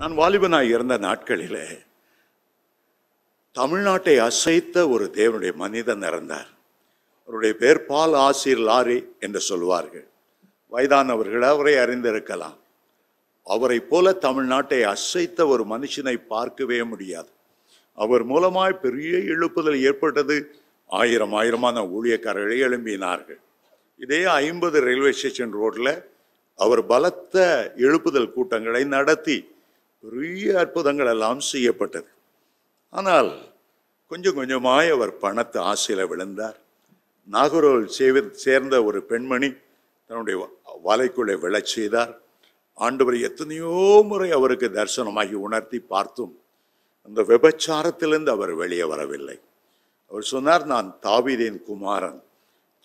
நான் வாலிபனாக இருந்த நாட்களில் தமிழ்நாட்டை அசைத்த ஒரு தேவனுடைய மனிதன் இறந்தார் அவருடைய பேர் பால் ஆசிர் லாரி என்று சொல்வார்கள் வயதானவர்கள் அவரை அறிந்திருக்கலாம் அவரை போல தமிழ்நாட்டை அசைத்த ஒரு மனுஷனை பார்க்கவே முடியாது அவர் மூலமாய் பெரிய எழுப்புதல் ஏற்பட்டது ஆயிரம் ஆயிரமான ஊழியக்காரர்களை எழும்பினார்கள் இதே ஐம்பது ரயில்வே ஸ்டேஷன் ரோட்டில் அவர் பலத்த எழுப்புதல் கூட்டங்களை நடத்தி பெரிய அற்புதங்கள் எல்லாம் செய்யப்பட்டது ஆனால் கொஞ்சம் கொஞ்சமாய் அவர் பணத்து ஆசையில் விழுந்தார் நாகரோல் சேவி சேர்ந்த ஒரு பெண்மணி தன்னுடைய வலைக்குள்ளே விழச் செய்தார் ஆண்டவர் எத்தனையோ முறை அவருக்கு தரிசனமாகி உணர்த்தி பார்த்தும் அந்த விபச்சாரத்திலிருந்து அவர் வெளியே வரவில்லை அவர் சொன்னார் நான் தாவிதேன் குமாரன்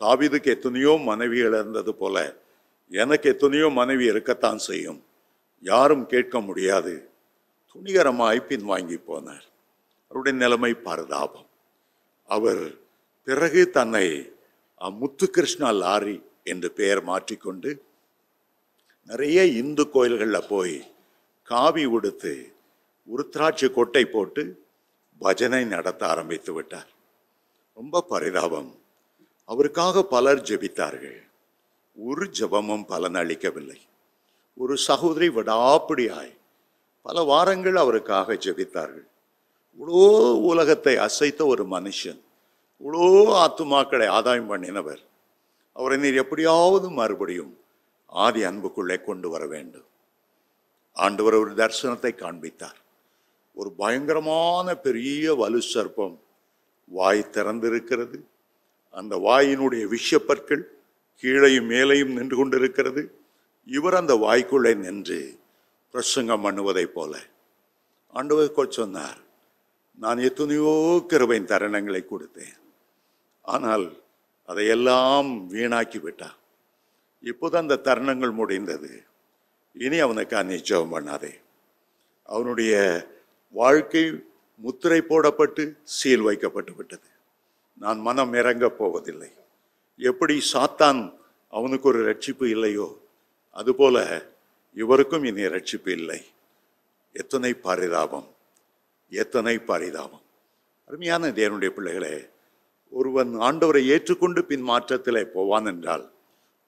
தாவிதுக்கு எத்தனையோ மனைவிகள் இருந்தது போல எனக்கு எத்தனையோ மனைவி இருக்கத்தான் செய்யும் யாரும் கேட்க முடியாது துணிகரமாய் பின்வாங்கி போனார் அவருடைய நிலைமை பரதாபம் அவர் பிறகு தன்னை முத்து கிருஷ்ணா லாரி என்று பெயர் மாற்றிக்கொண்டு நிறைய இந்து கோயில்களில் போய் காவி உடுத்து உருத்ராட்சி கொட்டை போட்டு பஜனை நடத்த ஆரம்பித்து விட்டார் ரொம்ப பரிதாபம் அவருக்காக பலர் ஜெபித்தார்கள் ஒரு ஜபமும் அளிக்கவில்லை ஒரு சகோதரி விடாப்பிடியாய் பல வாரங்கள் அவருக்காக ஜெபித்தார்கள் இவ்வளோ உலகத்தை அசைத்த ஒரு மனுஷன் இவ்வளோ ஆத்துமாக்களை ஆதாயம் பண்ணினவர் அவரை நீர் எப்படியாவது மறுபடியும் ஆதி அன்புக்குள்ளே கொண்டு வர வேண்டும் ஆண்டவர் ஒரு தரிசனத்தை காண்பித்தார் ஒரு பயங்கரமான பெரிய வலு சர்ப்பம் வாய் திறந்திருக்கிறது அந்த வாயினுடைய விஷப்பற்கள் கீழையும் மேலையும் நின்று கொண்டிருக்கிறது இவர் அந்த வாய்க்குள்ளே நின்று பிரசங்கம் பண்ணுவதைப் போல ஆண்டவர் சொன்னார் நான் எத்தனையோ கருவையின் தருணங்களை கொடுத்தேன் ஆனால் அதையெல்லாம் வீணாக்கி விட்டான் இப்போது அந்த தருணங்கள் முடிந்தது இனி அவனுக்கு அநிச்சயம் பண்ணாதே அவனுடைய வாழ்க்கை முத்திரை போடப்பட்டு சீல் வைக்கப்பட்டு விட்டது நான் மனம் இறங்கப் போவதில்லை எப்படி சாத்தான் அவனுக்கு ஒரு ரட்சிப்பு இல்லையோ அதுபோல இவருக்கும் இனி ரட்சிப்பு இல்லை எத்தனை பரிதாபம் எத்தனை பரிதாபம் அருமையான தேவனுடைய பிள்ளைகளே ஒருவன் ஆண்டவரை ஏற்றுக்கொண்டு பின் மாற்றத்திலே போவான் என்றால்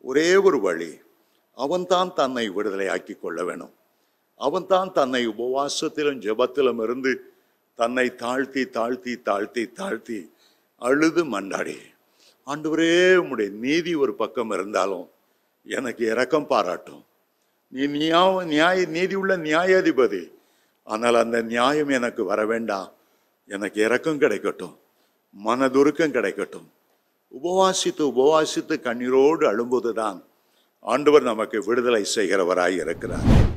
ஒரே ஒரு வழி அவன்தான் தன்னை விடுதலை ஆக்கி கொள்ள வேணும் அவன்தான் தன்னை உபவாசத்திலும் ஜெபத்திலும் இருந்து தன்னை தாழ்த்தி தாழ்த்தி தாழ்த்தி தாழ்த்தி அழுது மண்டாடி ஆண்டவரே உம்முடைய நீதி ஒரு பக்கம் இருந்தாலும் எனக்கு இறக்கம் பாராட்டும் நீ நியாய நியாய நீதி உள்ள நியாயாதிபதி ஆனால் அந்த நியாயம் எனக்கு வர வேண்டாம் எனக்கு இறக்கம் கிடைக்கட்டும் மனதுருக்கம் கிடைக்கட்டும் உபவாசித்து உபவாசித்து கண்ணீரோடு அழும்போதுதான் ஆண்டவர் நமக்கு விடுதலை செய்கிறவராய் இருக்கிறார்